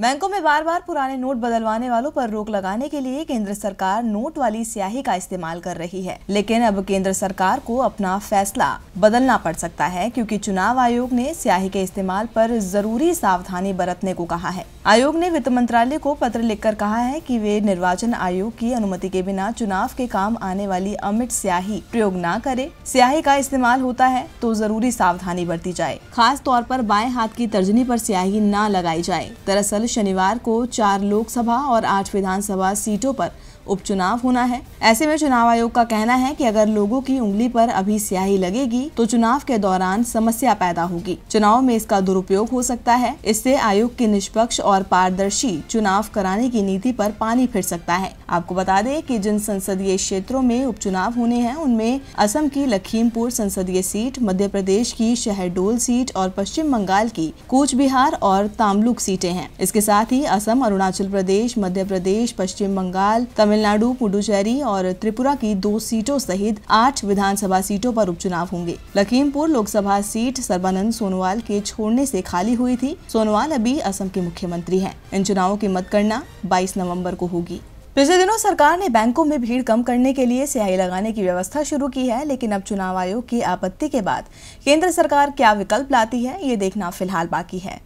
बैंकों में बार बार पुराने नोट बदलवाने वालों पर रोक लगाने के लिए केंद्र सरकार नोट वाली स्याही का इस्तेमाल कर रही है लेकिन अब केंद्र सरकार को अपना फैसला बदलना पड़ सकता है क्योंकि चुनाव आयोग ने स्याही के इस्तेमाल पर जरूरी सावधानी बरतने को कहा है आयोग ने वित्त मंत्रालय को पत्र लिखकर कहा है कि वे निर्वाचन आयोग की अनुमति के बिना चुनाव के काम आने वाली अमिट स्याही प्रयोग न करे स्याही का इस्तेमाल होता है तो जरूरी सावधानी बरती जाए खास तौर पर बाएं हाथ की तर्जनी पर स्याही न लगाई जाए दरअसल शनिवार को चार लोकसभा और आठ विधानसभा सीटों पर उपचुनाव होना है ऐसे में चुनाव आयोग का कहना है कि अगर लोगों की उंगली पर अभी स्याही लगेगी तो चुनाव के दौरान समस्या पैदा होगी चुनाव में इसका दुरुपयोग हो सकता है इससे आयोग की निष्पक्ष और पारदर्शी चुनाव कराने की नीति पर पानी फिर सकता है आपको बता दें कि जिन संसदीय क्षेत्रों में उपचुनाव होने हैं उनमें असम की लखीमपुर संसदीय सीट मध्य प्रदेश की शहडोल सीट और पश्चिम बंगाल की कोच बिहार और तामलुक सीटें हैं इसके इसके साथ ही असम अरुणाचल प्रदेश मध्य प्रदेश पश्चिम बंगाल तमिलनाडु पुडुचेरी और त्रिपुरा की दो सीटों सहित आठ विधानसभा सीटों पर उपचुनाव होंगे लखीमपुर लोकसभा सीट सर्बानंद सोनोवाल के छोड़ने से खाली हुई थी सोनोवाल अभी असम के मुख्यमंत्री हैं। इन चुनावों की मतगणना 22 नवंबर को होगी पिछले दिनों सरकार ने बैंकों में भीड़ कम करने के लिए स्याही लगाने की व्यवस्था शुरू की है लेकिन अब चुनाव आयोग की आपत्ति के बाद केंद्र सरकार क्या विकल्प लाती है ये देखना फिलहाल बाकी है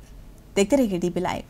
देखते रहिए डीबी लाइव